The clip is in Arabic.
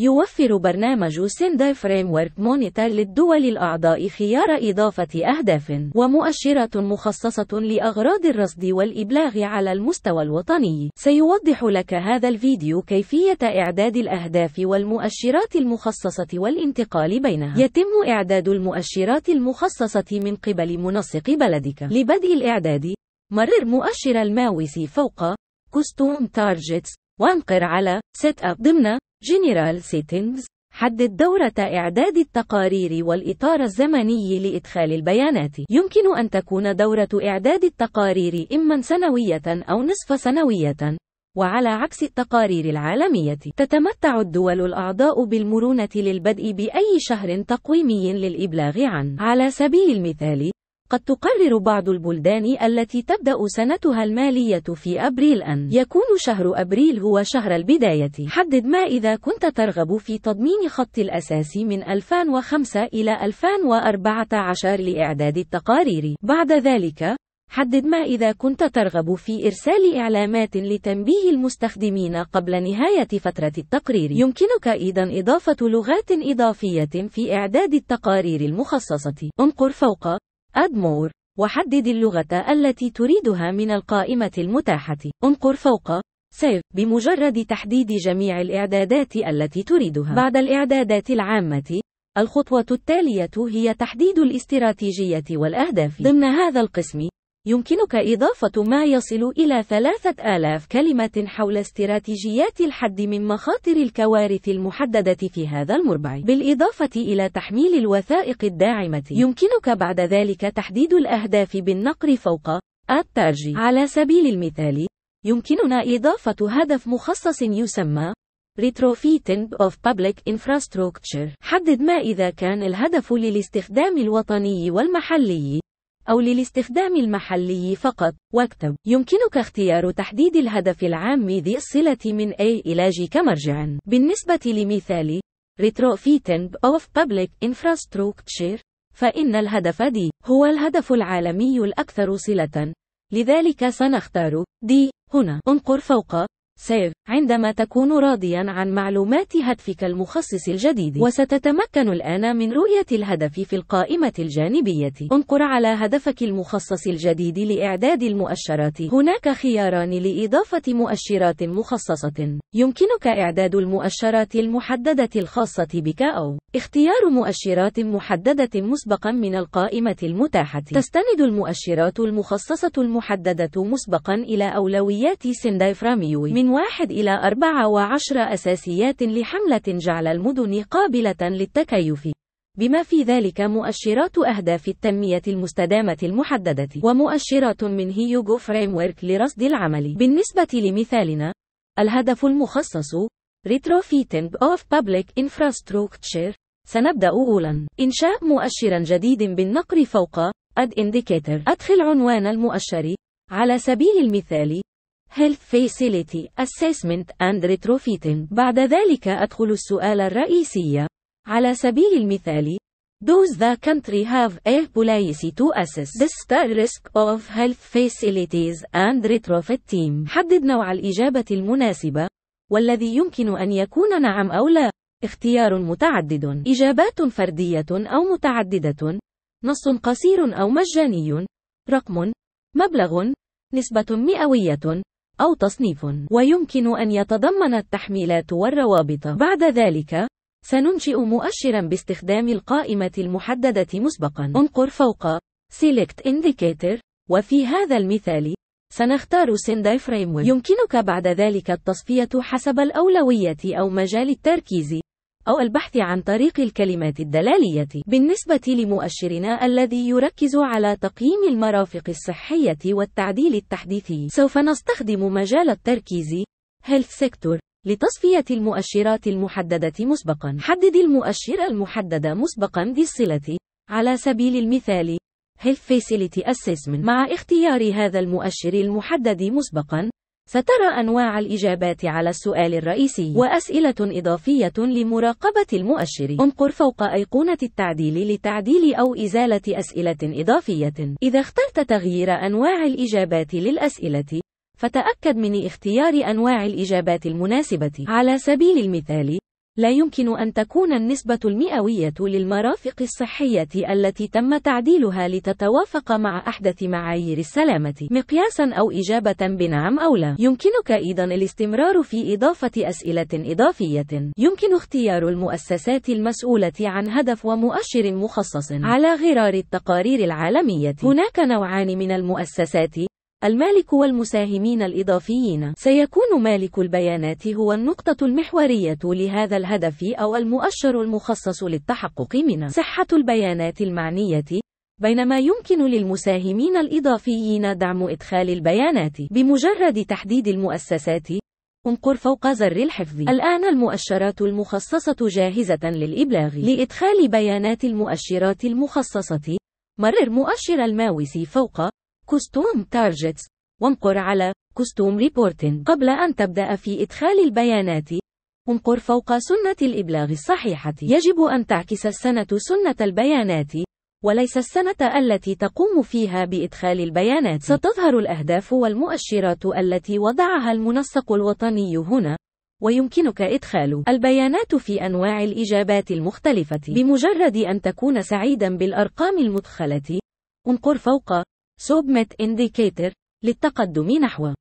يوفر برنامج سندر فريم ورك مونيتر للدول الأعضاء خيار إضافة أهداف ومؤشرات مخصصة لأغراض الرصد والإبلاغ على المستوى الوطني. سيوضح لك هذا الفيديو كيفية إعداد الأهداف والمؤشرات المخصصة والانتقال بينها. يتم إعداد المؤشرات المخصصة من قبل منسق بلدك. لبدء الإعداد، مرر مؤشر الماوس فوق Custom Targets وانقر على Set أب ضمن جنرال سيتنجز حدد دورة إعداد التقارير والإطار الزمني لإدخال البيانات. يمكن أن تكون دورة إعداد التقارير إما سنوية أو نصف سنوية. وعلى عكس التقارير العالمية، تتمتع الدول الأعضاء بالمرونة للبدء بأي شهر تقويمي للإبلاغ عنه. على سبيل المثال، قد تقرر بعض البلدان التي تبدأ سنتها المالية في أبريل أن يكون شهر أبريل هو شهر البداية حدد ما إذا كنت ترغب في تضمين خط الأساس من 2005 إلى 2014 لإعداد التقارير بعد ذلك حدد ما إذا كنت ترغب في إرسال إعلامات لتنبيه المستخدمين قبل نهاية فترة التقرير. يمكنك أيضًا إضافة لغات إضافية في إعداد التقارير المخصصة. انقر فوق Add More وحدد اللغة التي تريدها من القائمة المتاحة. انقر فوق سيف بمجرد تحديد جميع الإعدادات التي تريدها. بعد الإعدادات العامة، الخطوة التالية هي تحديد الاستراتيجية والأهداف. ضمن هذا القسم، يمكنك إضافة ما يصل إلى 3000 كلمة حول استراتيجيات الحد من مخاطر الكوارث المحددة في هذا المربع، بالإضافة إلى تحميل الوثائق الداعمة. يمكنك بعد ذلك تحديد الأهداف بالنقر فوق الترجي. على سبيل المثال، يمكننا إضافة هدف مخصص يسمى Retrofitting of Public Infrastructure. حدد ما إذا كان الهدف للاستخدام الوطني والمحلي. أو للاستخدام المحلي فقط. واكتب. يمكنك اختيار تحديد الهدف العام ذي الصلة من A إلى G كمرجع. بالنسبة لمثال retrofitting of public infrastructure فإن الهدف D هو الهدف العالمي الأكثر صلة لذلك سنختار D هنا انقر فوق Save عندما تكون راضيا عن معلومات هدفك المخصص الجديد وستتمكن الآن من رؤية الهدف في القائمة الجانبية انقر على هدفك المخصص الجديد لإعداد المؤشرات هناك خياران لإضافة مؤشرات مخصصة يمكنك إعداد المؤشرات المحددة الخاصة بك أو اختيار مؤشرات محددة مسبقا من القائمة المتاحة تستند المؤشرات المخصصة المحددة مسبقا إلى أولويات سندايفراميوي من واحد إلى أربعة وعشر أساسيات لحملة جعل المدن قابلة للتكيف بما في ذلك مؤشرات أهداف التنمية المستدامة المحددة ومؤشرات من هيوغو فريمورك لرصد العمل بالنسبة لمثالنا الهدف المخصص Retrofitting of Public Infrastructure سنبدأ أولاً إنشاء مؤشر جديد بالنقر فوق Add Indicator أدخل عنوان المؤشر على سبيل المثال Health Facility Assessment and Retrofitting بعد ذلك أدخل السؤال الرئيسي على سبيل المثال Does the country have a policy to assess the star risk of health facilities and retrofit team؟ حدد نوع الإجابة المناسبة والذي يمكن أن يكون نعم أو لا اختيار متعدد إجابات فردية أو متعددة نص قصير أو مجاني رقم مبلغ نسبة مئوية أو تصنيف ويمكن أن يتضمن التحميلات والروابط بعد ذلك سننشئ مؤشرا باستخدام القائمة المحددة مسبقا انقر فوق Select Indicator وفي هذا المثال سنختار Sendai Framework يمكنك بعد ذلك التصفية حسب الأولوية أو مجال التركيز أو البحث عن طريق الكلمات الدلالية بالنسبة لمؤشرنا الذي يركز على تقييم المرافق الصحية والتعديل التحديثي سوف نستخدم مجال التركيز Health Sector لتصفية المؤشرات المحددة مسبقا حدد المؤشر المحدد مسبقا ذي الصلة على سبيل المثال Health Facility Assessment مع اختيار هذا المؤشر المحدد مسبقا سترى أنواع الإجابات على السؤال الرئيسي وأسئلة إضافية لمراقبة المؤشر انقر فوق أيقونة التعديل لتعديل أو إزالة أسئلة إضافية إذا اخترت تغيير أنواع الإجابات للأسئلة فتأكد من اختيار أنواع الإجابات المناسبة على سبيل المثال لا يمكن أن تكون النسبة المئوية للمرافق الصحية التي تم تعديلها لتتوافق مع أحدث معايير السلامة مقياسا أو إجابة بنعم أو لا يمكنك أيضا الاستمرار في إضافة أسئلة إضافية يمكن اختيار المؤسسات المسؤولة عن هدف ومؤشر مخصص على غرار التقارير العالمية هناك نوعان من المؤسسات المالك والمساهمين الإضافيين سيكون مالك البيانات هو النقطة المحورية لهذا الهدف أو المؤشر المخصص للتحقق منه صحة البيانات المعنية بينما يمكن للمساهمين الإضافيين دعم إدخال البيانات بمجرد تحديد المؤسسات انقر فوق زر الحفظ الآن المؤشرات المخصصة جاهزة للإبلاغ لإدخال بيانات المؤشرات المخصصة مرر مؤشر الماوس فوق كوستوم تارجتس وانقر على كوستوم ريبورتين قبل أن تبدأ في إدخال البيانات انقر فوق سنة الإبلاغ الصحيحة يجب أن تعكس السنة سنة البيانات وليس السنة التي تقوم فيها بإدخال البيانات ستظهر الأهداف والمؤشرات التي وضعها المنسق الوطني هنا ويمكنك إدخال البيانات في أنواع الإجابات المختلفة بمجرد أن تكون سعيدا بالأرقام المدخلة انقر فوق submit indicator للتقدم نحو